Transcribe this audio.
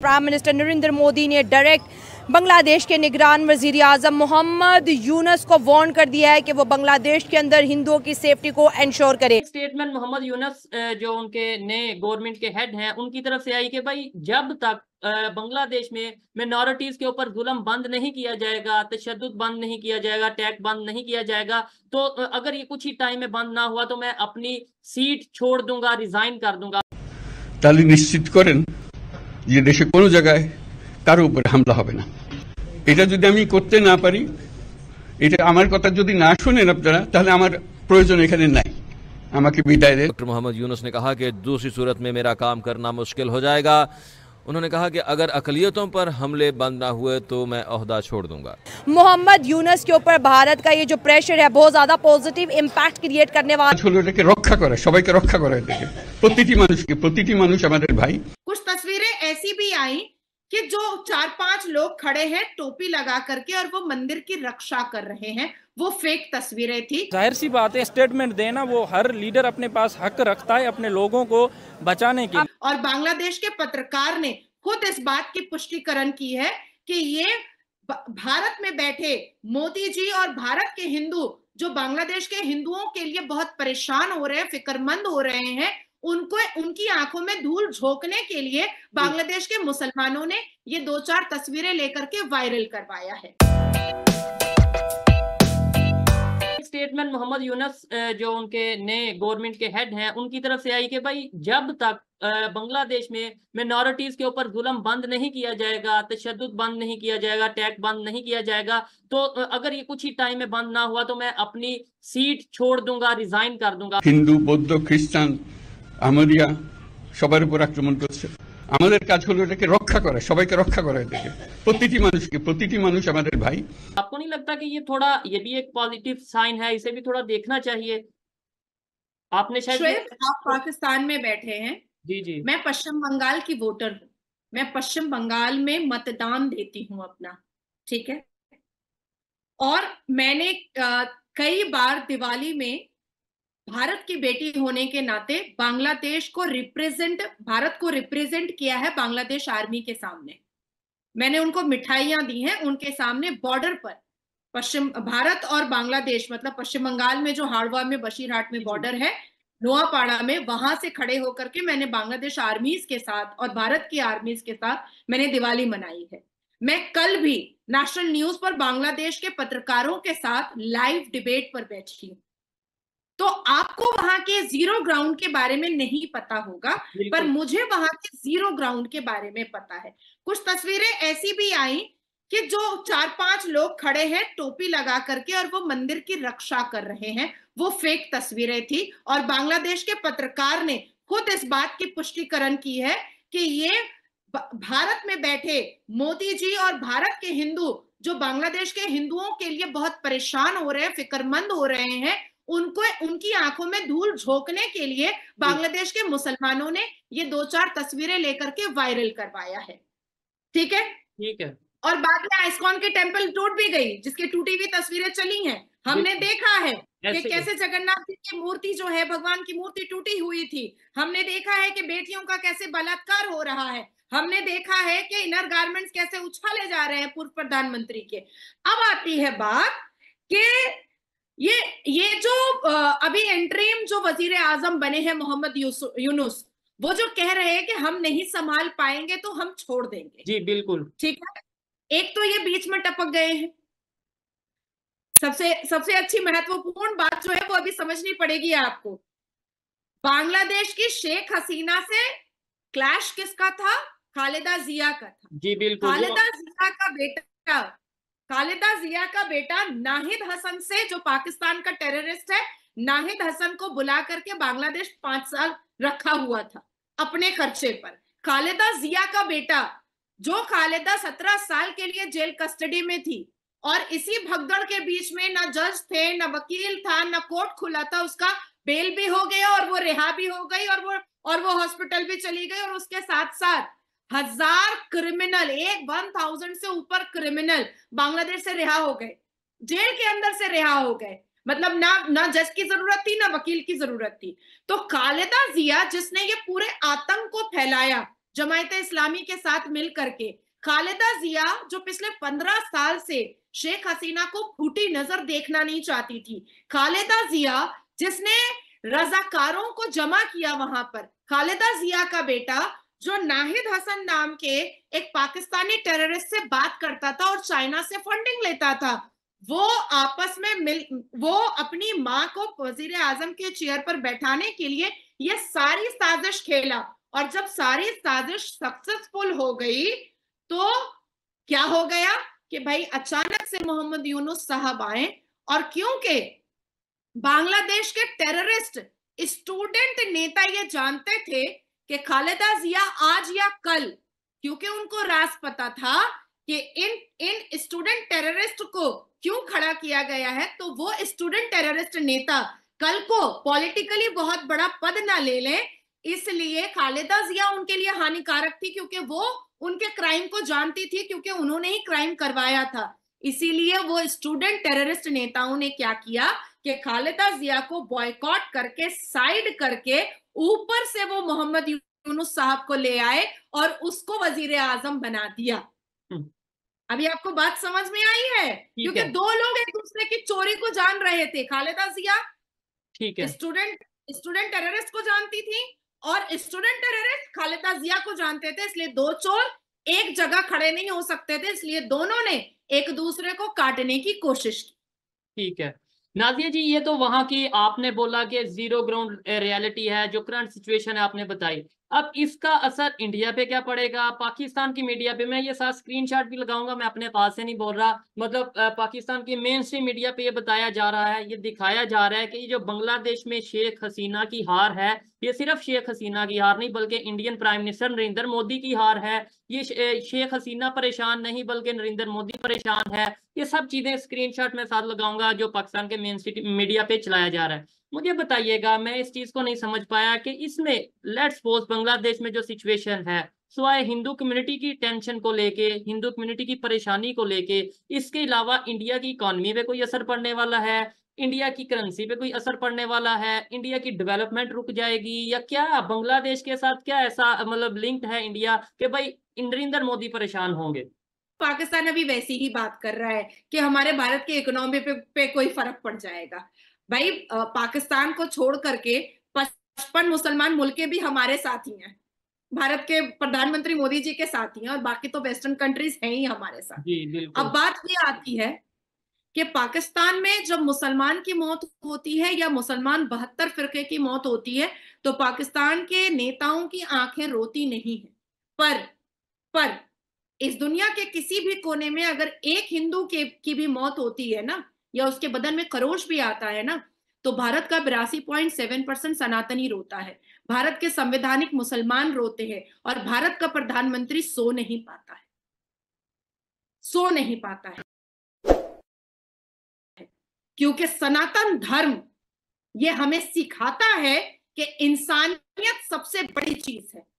Prime minister Narendra Modi ने direct Bangladesh के निगरान वजीर आजम मोहम्मद यूनस को वार्न कर दिया है कि वो बांग्लादेश के अंदर हिंदुओं की सेफ्टी को इंश्योर करे स्टेटमेंट मोहम्मद यूनस जो उनके नए गवर्नमेंट के हेड हैं उनकी तरफ से आई कि भाई जब तक बांग्लादेश में मिनोरिटीज के ऊपर जुलम बंद नहीं किया जाएगा तशद बंद नहीं किया जाएगा टैग बंद नहीं किया जाएगा तो अगर ये कुछ ही टाइम में बंद ना हुआ तो मैं अपनी सीट छोड़ दूंगा रिजाइन कर दूंगा निश्चित करें যে দেশে কোন জায়গা এ তার উপর হামলা হবে না এটা যদি আমি করতে না পারি এটা আমার কথা যদি না শুনেন আপনারা তাহলে আমার প্রয়োজন এখানে নাই আমাকে বিদায় দেন মমতাজ মোহাম্মদ ইউনুস نے کہا کہ دوسری صورت میں میرا کام کرنا مشکل ہو جائے گا انہوں نے کہا کہ اگر اقلیتوں پر حملے বন্ধ না ہوئے تو میں عہدہ چھوڑ दूंगा मोहम्मद यूनुस के ऊपर भारत का ये जो प्रेशर है बहुत ज्यादा पॉजिटिव इंपैक्ट क्रिएट करने वाला সকলকে রক্ষা করে সবাইকে রক্ষা করে প্রত্যেকটি মানুষের প্রতিটি মানুষ আমাদের ভাই आई कि जो चार पांच लोग खड़े हैं टोपी लगा करके और वो मंदिर की रक्षा कर रहे हैं वो फेक तस्वीरें थी जाहिर सी बात है स्टेटमेंट देना वो हर लीडर अपने पास हक रखता है अपने लोगों को बचाने के और बांग्लादेश के पत्रकार ने खुद इस बात की पुष्टिकरण की है कि ये भारत में बैठे मोदी जी और भारत के हिंदू जो बांग्लादेश के हिंदुओं के लिए बहुत परेशान हो रहे हैं फिक्रमंद हो रहे हैं उनको उनकी आंखों में धूल झोंकने के लिए बांग्लादेश के मुसलमानों ने ये दो चार तस्वीरें लेकर के वायरल करवाया है स्टेटमेंट मोहम्मद यूनस जो उनके नए गवर्नमेंट के हेड हैं उनकी तरफ से आई कि भाई जब तक बांग्लादेश में मिनोरिटीज के ऊपर जुलम बंद नहीं किया जाएगा तशद बंद नहीं किया जाएगा टैग बंद नहीं किया जाएगा तो अगर ये कुछ ही टाइम में बंद ना हुआ तो मैं अपनी सीट छोड़ दूंगा रिजाइन कर दूंगा हिंदू बौद्ध क्रिश्चन আমাদিয়া সবার উপর আক্রমণ করছে আমাদের কাজ হলো এটাকে রক্ষা করা সবাইকে রক্ষা করা এটাকে প্রতিটি মানুষকে প্রতিটি মানুষ আমাদের ভাই आपको नहीं लगता कि ये थोड़ा ये भी एक पॉजिटिव साइन है इसे भी थोड़ा देखना चाहिए आपने शायद आप पाकिस्तान में बैठे हैं जी जी मैं पश्चिम बंगाल की वोटर हूँ मैं पश्चिम बंगाल में मतदान देती हूँ अपना ठीक है और मैंने कई बार दिवाली में भारत की बेटी होने के नाते बांग्लादेश को रिप्रेजेंट भारत को रिप्रेजेंट किया है बांग्लादेश आर्मी के सामने मैंने उनको मिठाइयां दी हैं उनके सामने बॉर्डर पर पश्चिम भारत और बांग्लादेश मतलब पश्चिम बंगाल में जो हाड़वा में बशीरहाट में बॉर्डर है नोआपाड़ा में वहां से खड़े होकर के मैंने बांग्लादेश आर्मीज के साथ और भारत की आर्मीज के साथ मैंने दिवाली मनाई है मैं कल भी नेशनल न्यूज पर बांग्लादेश के पत्रकारों के साथ लाइव डिबेट पर बैठी हूँ तो आपको वहां के जीरो ग्राउंड के बारे में नहीं पता होगा पर मुझे वहां के जीरो ग्राउंड के बारे में पता है कुछ तस्वीरें ऐसी भी आई कि जो चार पांच लोग खड़े हैं टोपी लगा करके और वो मंदिर की रक्षा कर रहे हैं वो फेक तस्वीरें थी और बांग्लादेश के पत्रकार ने खुद इस बात की पुष्टिकरण की है कि ये भारत में बैठे मोदी जी और भारत के हिंदू जो बांग्लादेश के हिंदुओं के लिए बहुत परेशान हो रहे हैं फिक्रमंद हो रहे हैं उनको उनकी आंखों में धूल झोंकने के लिए बांग्लादेश के मुसलमानों ने ये दो चार तस्वीरें लेकर के वायरल करवाया है ठीक है ठीक है और बाद में आइसकॉन के टेंपल टूट भी गई जिसकी टूटी हुई तस्वीरें चली हैं हमने देखा है कि कैसे जगन्नाथ जी की मूर्ति जो है भगवान की मूर्ति टूटी हुई थी हमने देखा है कि बेटियों का कैसे बलात्कार हो रहा है हमने देखा है कि इनर गारमेंट्स कैसे उछाले जा रहे हैं पूर्व प्रधानमंत्री के अब आती है बात कि ये ये जो अभी एंट्रीम जो वजीर आजम बने हैं मोहम्मद यूनुस वो जो कह रहे हैं कि हम नहीं संभाल पाएंगे तो हम छोड़ देंगे जी बिल्कुल ठीक है एक तो ये बीच में टपक गए हैं सबसे सबसे अच्छी महत्वपूर्ण बात जो है वो अभी समझनी पड़ेगी आपको बांग्लादेश की शेख हसीना से क्लैश किसका था खालिदा जिया का था जी बिल्कुल खालिदा जिया का बेटा खालिदा जिया का बेटा नाहिद हसन से जो पाकिस्तान का टेररिस्ट है नाहिद हसन को बुला करके बांग्लादेश पांच साल रखा हुआ था अपने खर्चे पर खालिदा जिया का बेटा जो खालिदा सत्रह साल के लिए जेल कस्टडी में थी और इसी भगदड़ के बीच में ना जज थे ना वकील था ना कोर्ट खुला था उसका बेल भी हो गया और वो रिहा भी हो गई और वो और वो हॉस्पिटल भी चली गई और उसके साथ साथ हजार क्रिमिनल एक वन थाउजेंड से ऊपर क्रिमिनल बांग्लादेश से रिहा हो गए जेल के अंदर से रिहा हो गए मतलब ना ना जज की जरूरत थी ना वकील की जरूरत थी तो खालिदा जिया जिसने ये पूरे आतंक को फैलाया जमायत इस्लामी के साथ मिल करके खालिदा जिया जो पिछले पंद्रह साल से शेख हसीना को फूटी नजर देखना नहीं चाहती थी खालिदा जिया जिसने रजाकारों को जमा किया वहां पर खालिदा जिया का बेटा जो नाहिद हसन नाम के एक पाकिस्तानी टेररिस्ट से बात करता था और चाइना से फंडिंग लेता था वो आपस में मिल वो अपनी माँ को वजीर आजम के चेयर पर बैठाने के लिए ये सारी साजिश खेला और जब सारी साजिश सक्सेसफुल हो गई तो क्या हो गया कि भाई अचानक से मोहम्मद यूनुस साहब आए और क्योंकि बांग्लादेश के टेररिस्ट स्टूडेंट नेता ये जानते थे कि खालिदा जिया आज या कल क्योंकि उनको रास पता था कि इन इन स्टूडेंट टेररिस्ट को क्यों खड़ा किया गया है तो वो स्टूडेंट टेररिस्ट नेता कल को पॉलिटिकली बहुत बड़ा पद ना ले लें इसलिए खालिदा जिया उनके लिए हानिकारक थी क्योंकि वो उनके क्राइम को जानती थी क्योंकि उन्होंने ही क्राइम करवाया था इसीलिए वो स्टूडेंट टेररिस्ट नेताओं ने क्या किया कि खालिदा जिया को बॉयकॉट करके साइड करके ऊपर से वो मोहम्मद यूनुस साहब को ले आए और उसको वजीर आजम बना दिया हम्म। अभी आपको बात समझ में आई है क्योंकि दो लोग एक दूसरे की चोरी को जान रहे थे खालिदा जिया ठीक है स्टूडेंट स्टूडेंट टेररिस्ट को जानती थी और स्टूडेंट टेररिस्ट खालिदा जिया को जानते थे इसलिए दो चोर एक जगह खड़े नहीं हो सकते थे इसलिए दोनों ने एक दूसरे को काटने की कोशिश की ठीक है नाजिया जी ये तो वहां की आपने बोला कि जीरो ग्राउंड रियलिटी है जो करंट सिचुएशन है आपने बताई अब इसका असर इंडिया पे क्या पड़ेगा पाकिस्तान की मीडिया पे मैं ये साथ स्क्रीनशॉट भी लगाऊंगा मैं अपने पास से नहीं बोल रहा मतलब पाकिस्तान की मेन स्ट्रीम मीडिया पे ये बताया जा रहा है ये दिखाया जा रहा है कि जो बांग्लादेश में शेख हसीना की हार है ये सिर्फ शेख हसीना की हार नहीं बल्कि Indian prime minister Narendra Modi की हार है ये शेख हसीना परेशान नहीं बल्कि नरेंद्र मोदी परेशान है ये सब चीजें स्क्रीनशॉट में साथ लगाऊंगा जो पाकिस्तान के मेन मीडिया पे चलाया जा रहा है मुझे बताइएगा मैं इस चीज को नहीं समझ पाया कि इसमें लेट्स सपोज बांग्लादेश में जो सिचुएशन है सवाए हिंदू कम्युनिटी की टेंशन को लेके हिंदू कम्युनिटी की परेशानी को लेके इसके अलावा इंडिया की इकॉनमी पे कोई असर पड़ने वाला है इंडिया की करेंसी पे कोई असर पड़ने वाला है इंडिया की डेवलपमेंट रुक जाएगी या क्या बांग्लादेश के साथ क्या ऐसा मतलब लिंक्ड है इंडिया के भाई नरेंद्र मोदी परेशान होंगे पाकिस्तान अभी वैसी ही बात कर रहा है कि हमारे भारत के इकोनॉमी पे, पे कोई फर्क पड़ जाएगा भाई पाकिस्तान को छोड़ करके पचपन मुसलमान मुल्के भी हमारे साथ ही हैं भारत के प्रधानमंत्री मोदी जी के साथ ही हैं और बाकी तो वेस्टर्न कंट्रीज हैं ही हमारे साथ जी, अब बात ये आती है कि पाकिस्तान में जब मुसलमान की मौत होती है या मुसलमान बहत्तर फिरके की मौत होती है तो पाकिस्तान के नेताओं की आंखें रोती नहीं है पर पर इस दुनिया के किसी भी कोने में अगर एक हिंदू के की भी मौत होती है ना या उसके बदन में खरोश भी आता है ना तो भारत का बिरासी पॉइंट सेवन परसेंट सनातनी रोता है भारत के संवैधानिक मुसलमान रोते हैं और भारत का प्रधानमंत्री सो नहीं पाता है सो नहीं पाता है क्योंकि सनातन धर्म ये हमें सिखाता है कि इंसानियत सबसे बड़ी चीज है